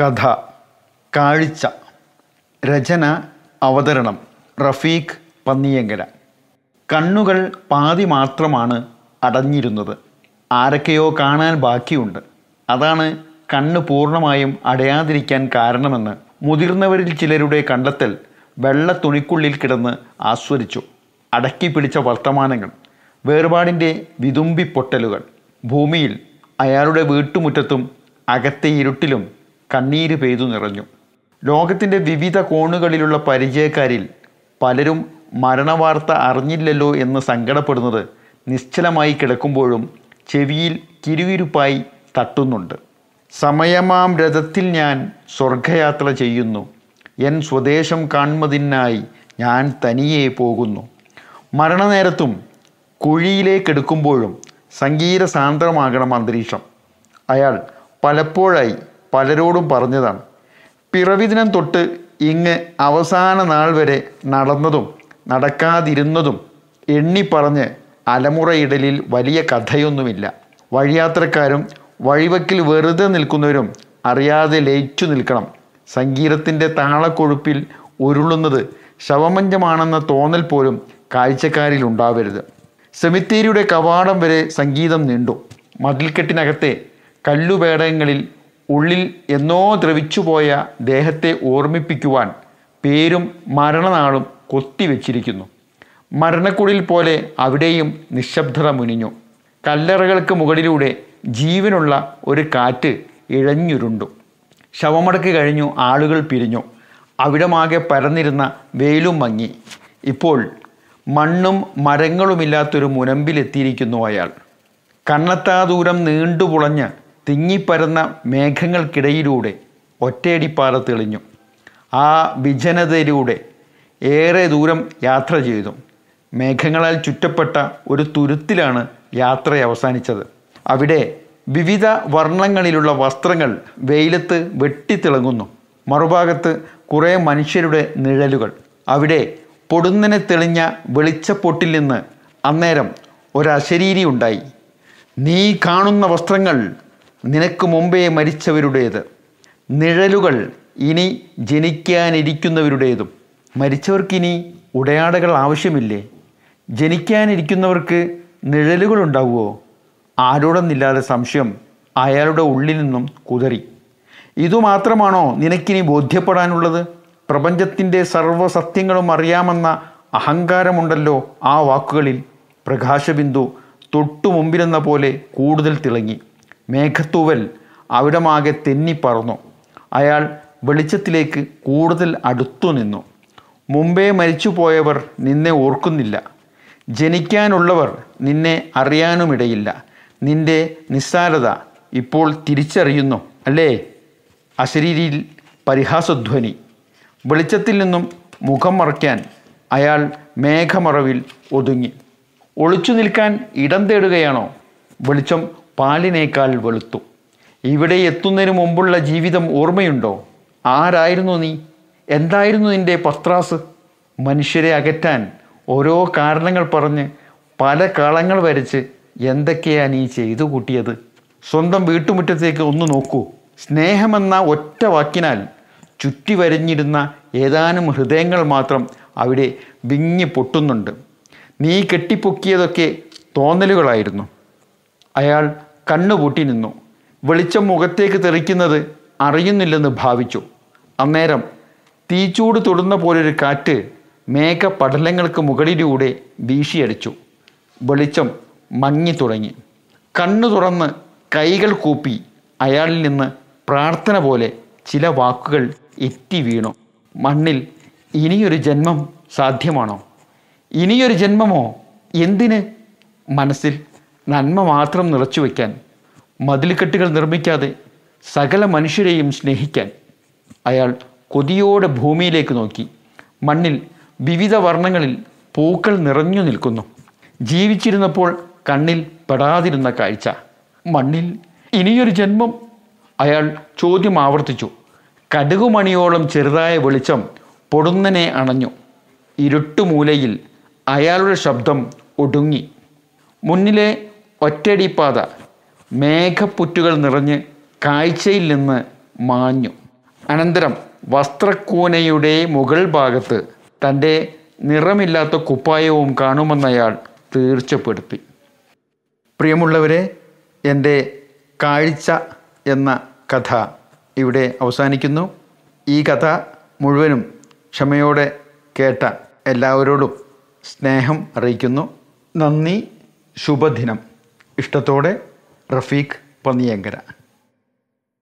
കഥ കാഴ്ച രചന അവതരണം റഫീഖ് പന്നിയങ്കര കണ്ണുകൾ പാതി മാത്രമാണ് അടഞ്ഞിരുന്നത് ആരൊക്കെയോ കാണാൻ ബാക്കിയുണ്ട് അതാണ് കണ്ണ് പൂർണ്ണമായും അടയാതിരിക്കാൻ കാരണമെന്ന് മുതിർന്നവരിൽ ചിലരുടെ കണ്ടെത്തൽ വെള്ള തുണിക്കുള്ളിൽ കിടന്ന് ആസ്വദിച്ചു അടക്കി പിടിച്ച വർത്തമാനങ്ങൾ വേർപാടിൻ്റെ പൊട്ടലുകൾ ഭൂമിയിൽ അയാളുടെ വീട്ടുമുറ്റത്തും അകത്തെ ഇരുട്ടിലും കണ്ണീര് പെയ്തു നിറഞ്ഞു ലോകത്തിൻ്റെ വിവിധ കോണുകളിലുള്ള പരിചയക്കാരിൽ പലരും മരണവാർത്ത അറിഞ്ഞില്ലല്ലോ എന്ന് സങ്കടപ്പെടുന്നത് നിശ്ചലമായി കിടക്കുമ്പോഴും ചെവിയിൽ കിരുവിരുപ്പായി തട്ടുന്നുണ്ട് സമയമാം രഥത്തിൽ ഞാൻ സ്വർഗയാത്ര ചെയ്യുന്നു എൻ സ്വദേശം കാണുന്നതിനായി ഞാൻ തനിയെ പോകുന്നു മരണനേരത്തും കുഴിയിലേക്കെടുക്കുമ്പോഴും സംഗീത സാന്ദ്രമാകണം അന്തരീക്ഷം അയാൾ പലപ്പോഴായി പലരോടും പറഞ്ഞതാണ് പിറവി ദിനം തൊട്ട് ഇങ്ങ് അവസാന നാൾ വരെ നടന്നതും നടക്കാതിരുന്നതും എണ്ണി പറഞ്ഞ് അലമുറയിടലിൽ വലിയ കഥയൊന്നുമില്ല വഴിയാത്രക്കാരും വഴിവക്കിൽ വെറുതെ നിൽക്കുന്നവരും അറിയാതെ ലയിച്ചു നിൽക്കണം സംഗീതത്തിൻ്റെ താളക്കൊഴുപ്പിൽ ഉരുളുന്നത് ശവമഞ്ചമാണെന്ന തോന്നൽ പോലും കാഴ്ചക്കാരിൽ ഉണ്ടാവരുത് സെമിത്തേരിയുടെ കവാടം വരെ സംഗീതം നീണ്ടു മതിൽക്കെട്ടിനകത്തെ കല്ലുപേടകങ്ങളിൽ ഉള്ളിൽ എന്നോ ദ്രവിച്ചുപോയ ദേഹത്തെ ഓർമ്മിപ്പിക്കുവാൻ പേരും മരണനാളും കൊത്തിവെച്ചിരിക്കുന്നു മരണക്കുടിൽ പോലെ അവിടെയും നിശബ്ദത മുനിഞ്ഞു കല്ലറകൾക്ക് മുകളിലൂടെ ജീവനുള്ള ഒരു കാറ്റ് ഇഴഞ്ഞുരുണ്ടു ശവമടക്ക് കഴിഞ്ഞു ആളുകൾ പിരിഞ്ഞു അവിടമാകെ പരന്നിരുന്ന വെയിലും മങ്ങി ഇപ്പോൾ മണ്ണും മരങ്ങളുമില്ലാത്തൊരു മുനമ്പിലെത്തിയിരിക്കുന്നു അയാൾ കണ്ണത്താ ദൂരം നീണ്ടുപുളഞ്ഞ് തിങ്ങിപ്പരന്ന മേഘങ്ങൾക്കിടയിലൂടെ ഒറ്റയടിപ്പാത തെളിഞ്ഞു ആ വിജനതയിലൂടെ ഏറെ ദൂരം യാത്ര ചെയ്തു മേഘങ്ങളാൽ ചുറ്റപ്പെട്ട ഒരു തുരുത്തിലാണ് യാത്ര അവസാനിച്ചത് അവിടെ വിവിധ വർണ്ണങ്ങളിലുള്ള വസ്ത്രങ്ങൾ വെയിലത്ത് വെട്ടിത്തിളങ്ങുന്നു മറുഭാഗത്ത് കുറേ മനുഷ്യരുടെ നിഴലുകൾ അവിടെ പൊടുന്നനെ തെളിഞ്ഞ വെളിച്ചപ്പൊട്ടിൽ നിന്ന് അന്നേരം ഒരശരീരി ഉണ്ടായി നീ കാണുന്ന വസ്ത്രങ്ങൾ നിനക്ക് മുമ്പേ മരിച്ചവരുടേത് നിഴലുകൾ ഇനി ജനിക്കാനിരിക്കുന്നവരുടേതും മരിച്ചവർക്കിനി ഉടയാടകൾ ആവശ്യമില്ലേ ജനിക്കാനിരിക്കുന്നവർക്ക് നിഴലുകൾ ഉണ്ടാവുമോ ആരോടെന്നില്ലാതെ സംശയം അയാളുടെ ഉള്ളിൽ നിന്നും കുതറി ഇതുമാത്രമാണോ നിനക്കിനി ബോധ്യപ്പെടാനുള്ളത് പ്രപഞ്ചത്തിൻ്റെ സർവ്വസത്യങ്ങളും അറിയാമെന്ന അഹങ്കാരമുണ്ടല്ലോ ആ വാക്കുകളിൽ പ്രകാശബിന്ദു തൊട്ടു പോലെ കൂടുതൽ തിളങ്ങി മേഘത്തൂവൽ അവിടമാകെ തെന്നിപ്പറന്നു അയാൾ വെളിച്ചത്തിലേക്ക് കൂടുതൽ അടുത്തു നിന്നു മുമ്പേ മരിച്ചുപോയവർ നിന്നെ ഓർക്കുന്നില്ല ജനിക്കാനുള്ളവർ നിന്നെ അറിയാനുമിടയില്ല നിന്റെ നിസ്സാരത ഇപ്പോൾ തിരിച്ചറിയുന്നു അല്ലേ അശരീരിയിൽ പരിഹാസധ്വനി വെളിച്ചത്തിൽ നിന്നും മുഖം മറയ്ക്കാൻ അയാൾ മേഘമറവിൽ ഒതുങ്ങി ഒളിച്ചു നിൽക്കാൻ ഇടം തേടുകയാണോ വെളിച്ചം പാലിനേക്കാൾ വെളുത്തു ഇവിടെ എത്തുന്നതിന് മുമ്പുള്ള ജീവിതം ഓർമ്മയുണ്ടോ ആരായിരുന്നു നീ എന്തായിരുന്നു നിൻ്റെ പത്രാസ് മനുഷ്യരെ അകറ്റാൻ ഓരോ കാരണങ്ങൾ പറഞ്ഞ് പല കളങ്ങൾ വരച്ച് എന്തൊക്കെയാണ് നീ ചെയ്തു കൂട്ടിയത് സ്വന്തം വീട്ടുമുറ്റത്തേക്ക് ഒന്ന് നോക്കൂ സ്നേഹമെന്ന ഒറ്റ വാക്കിനാൽ ചുറ്റി വരഞ്ഞിരുന്ന ഏതാനും ഹൃദയങ്ങൾ മാത്രം അവിടെ വിങ്ങി പൊട്ടുന്നുണ്ട് നീ കെട്ടിപ്പൊക്കിയതൊക്കെ തോന്നലുകളായിരുന്നു അയാൾ കണ്ണുപൂട്ടി നിന്നു വെളിച്ചം മുഖത്തേക്ക് തെറിക്കുന്നത് അറിയുന്നില്ലെന്ന് ഭാവിച്ചു അന്നേരം തീച്ചൂട് തൊടുന്ന പോലൊരു കാറ്റ് മേഘപടലങ്ങൾക്ക് മുകളിലൂടെ വീശിയടിച്ചു വെളിച്ചം മങ്ങി തുടങ്ങി കണ്ണു തുറന്ന് കൈകൾ കൂപ്പി അയാളിൽ നിന്ന് പ്രാർത്ഥന പോലെ ചില വാക്കുകൾ എത്തി വീണു മണ്ണിൽ ഇനിയൊരു ജന്മം സാധ്യമാണോ ഇനിയൊരു ജന്മമോ എന്തിന് മനസ്സിൽ നന്മ മാത്രം നിറച്ചു വയ്ക്കാൻ മതിലുകെട്ടുകൾ നിർമ്മിക്കാതെ സകല മനുഷ്യരെയും സ്നേഹിക്കാൻ അയാൾ കൊതിയോടെ ഭൂമിയിലേക്ക് നോക്കി മണ്ണിൽ വിവിധ വർണ്ണങ്ങളിൽ പൂക്കൾ നിറഞ്ഞു നിൽക്കുന്നു ജീവിച്ചിരുന്നപ്പോൾ കണ്ണിൽ പെടാതിരുന്ന കാഴ്ച മണ്ണിൽ ഇനിയൊരു ജന്മം അയാൾ ചോദ്യം ആവർത്തിച്ചു കടുകുമണിയോളം ചെറുതായ വെളിച്ചം പൊടുന്നനെ അണഞ്ഞു ഇരുട്ടുമൂലയിൽ അയാളുടെ ശബ്ദം ഒടുങ്ങി മുന്നിലെ ഒറ്റടിപ്പാത മേഘപ്പുറ്റുകൾ നിറഞ്ഞ് കാഴ്ചയിൽ നിന്ന് മാഞ്ഞു അനന്തരം വസ്ത്രക്കൂനയുടെ മുകൾ ഭാഗത്ത് തൻ്റെ നിറമില്ലാത്ത കുപ്പായവും കാണുമെന്നയാൾ തീർച്ചപ്പെടുത്തി പ്രിയമുള്ളവരെ എൻ്റെ കാഴ്ച എന്ന കഥ ഇവിടെ അവസാനിക്കുന്നു ഈ കഥ മുഴുവനും ക്ഷമയോടെ കേട്ട എല്ലാവരോടും സ്നേഹം അറിയിക്കുന്നു നന്ദി ശുഭദിനം ഇഷ്ടത്തോടെ റഫീഖ് പന്നിയങ്കര